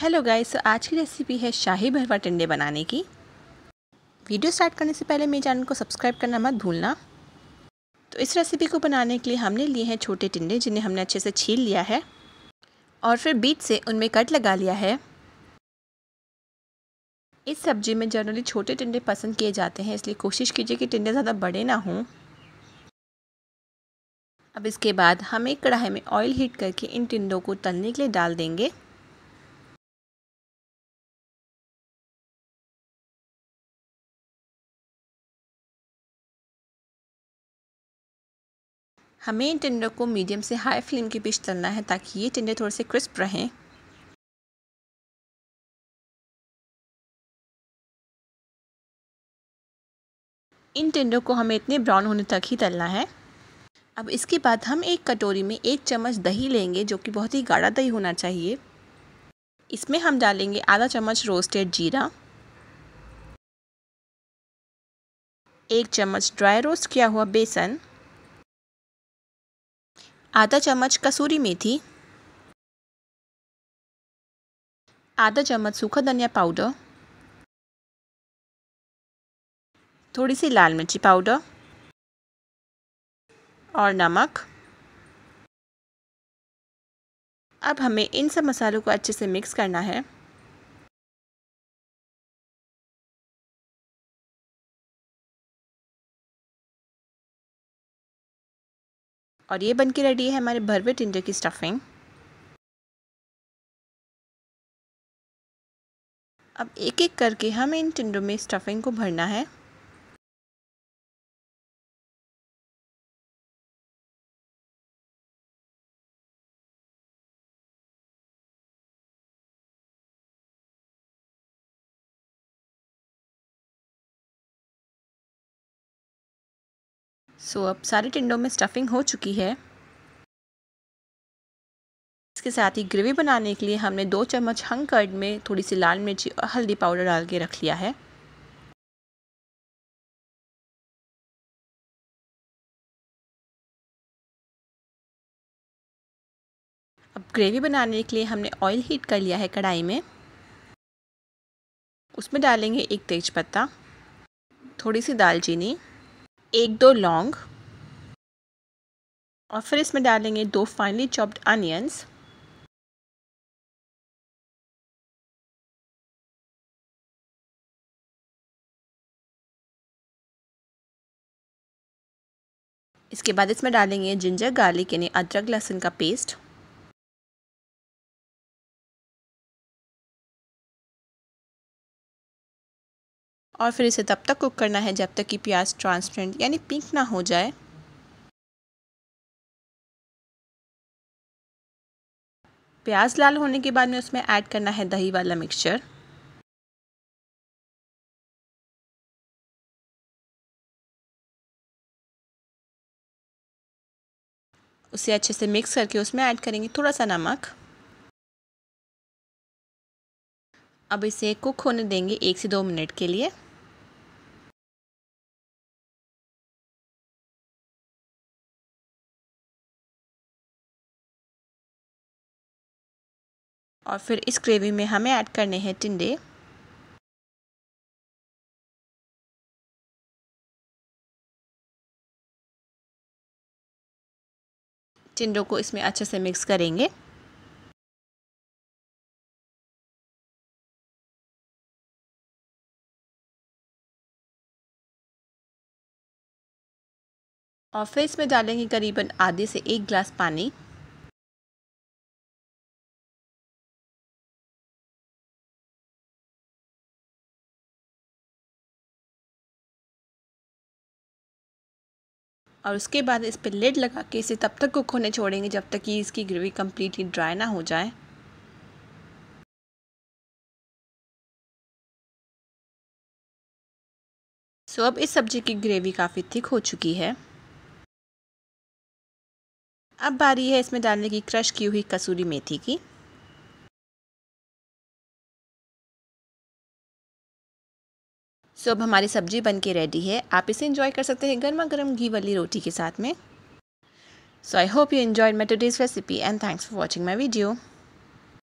hello guys तो आज की रेसिपी है शाही भरवा टिंडे बनाने की वीडियो स्टार्ट करने से पहले मेरे चैनल को सब्सक्राइब करना मत भूलना तो इस रेसिपी को बनाने के लिए हमने लिए हैं छोटे टिंडे जिन्हें हमने अच्छे से छील लिया है और फिर बीच से उनमें कट लगा लिया है इस सब्जी में जनरली छोटे टिंडे पसंद किए जाते हैं इसलिए कोशिश कीजिए कि टिंडे ज़्यादा बड़े ना हों अब इसके बाद हम एक कढ़ाई में ऑयल हीट करके इन टिंडों को तलने के लिए डाल देंगे हमें इन टेंडर को मीडियम से हाई फ्लेम के बीच तलना है ताकि ये टेंडर थोड़े से क्रिस्प रहें इन टेंडर को हमें इतने ब्राउन होने तक ही तलना है अब इसके बाद हम एक कटोरी में एक चम्मच दही लेंगे जो कि बहुत ही गाढ़ा दही होना चाहिए इसमें हम डालेंगे आधा चम्मच रोस्टेड जीरा एक चम्मच ड्राई रोस्ट किया हुआ बेसन आधा चम्मच कसूरी मेथी आधा चम्मच सूखा धनिया पाउडर थोड़ी सी लाल मिर्ची पाउडर और नमक अब हमें इन सब मसालों को अच्छे से मिक्स करना है और ये बन के रेडी है हमारे भरवे टिंडे की स्टफिंग अब एक एक करके हमें इन टिंडों में स्टफिंग को भरना है सो अब सारे टिंडों में स्टफिंग हो चुकी है इसके साथ ही ग्रेवी बनाने के लिए हमने दो चम्मच हंग कर्ड में थोड़ी सी लाल मिर्ची और हल्दी पाउडर डाल के रख लिया है अब ग्रेवी बनाने के लिए हमने ऑयल हीट कर लिया है कढ़ाई में उसमें डालेंगे एक तेज पत्ता थोड़ी सी दालचीनी एक दो लौंग और फिर इसमें डालेंगे दो फाइनली चॉप्ड अनियंस इसके बाद इसमें डालेंगे जिंजर गार्लिक यानी अदरक लहसुन का पेस्ट और फिर इसे तब तक कुक करना है जब तक कि प्याज ट्रांसपेरेंट यानी पिंक ना हो जाए प्याज लाल होने के बाद में उसमें ऐड करना है दही वाला मिक्सचर उसे अच्छे से मिक्स करके उसमें ऐड करेंगे थोड़ा सा नमक अब इसे कुक होने देंगे एक से दो मिनट के लिए और फिर इस ग्रेवी में हमें ऐड करने हैं टिंडे टिंडों को इसमें अच्छे से मिक्स करेंगे और फिर इसमें डालेंगे करीबन आधे से एक ग्लास पानी और उसके बाद इस पर लेड लगा के इसे तब तक कुक होने छोड़ेंगे जब तक कि इसकी ग्रेवी कम्प्लीटली ड्राई ना हो जाए सो अब इस सब्ज़ी की ग्रेवी काफ़ी थिक हो चुकी है अब बारी है इसमें डालने की क्रश की हुई कसूरी मेथी की सो अब हमारी सब्जी बन के रेडी है आप इसे इन्जॉय कर सकते हैं गर्मा गर्म घी वाली रोटी के साथ में so I hope you my मेटोडेज recipe and thanks for watching my video